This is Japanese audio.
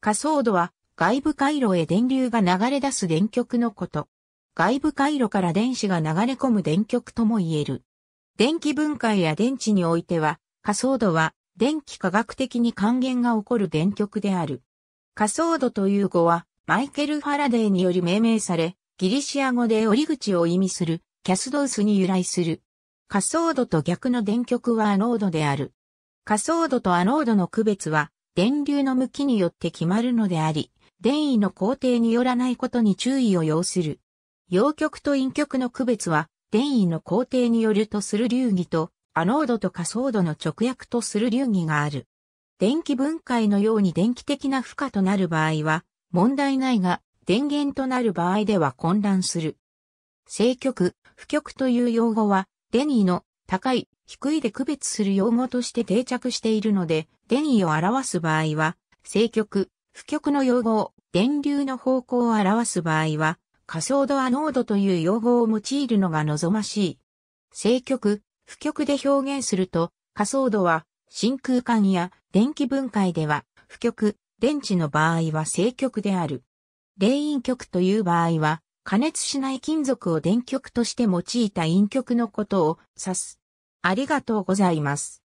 仮想度は外部回路へ電流が流れ出す電極のこと。外部回路から電子が流れ込む電極とも言える。電気分解や電池においては、仮想度は電気科学的に還元が起こる電極である。仮想度という語は、マイケル・ファラデーにより命名され、ギリシア語で折り口を意味するキャスドースに由来する。仮想度と逆の電極はアノードである。仮想度とアノードの区別は、電流の向きによって決まるのであり、電位の工程によらないことに注意を要する。陽極と陰極の区別は、電位の工程によるとする流儀と、アノードと仮想度の直訳とする流儀がある。電気分解のように電気的な負荷となる場合は、問題ないが、電源となる場合では混乱する。正極、負極という用語は、電位の高い、低いで区別する用語として定着しているので、電位を表す場合は、正極、負極の用語を、電流の方向を表す場合は、仮想度アノードという用語を用いるのが望ましい。正極、負極で表現すると、仮想度は、真空管や電気分解では、負極、電池の場合は正極である。霊陰極という場合は、加熱しない金属を電極として用いた陰極のことを指す。ありがとうございます。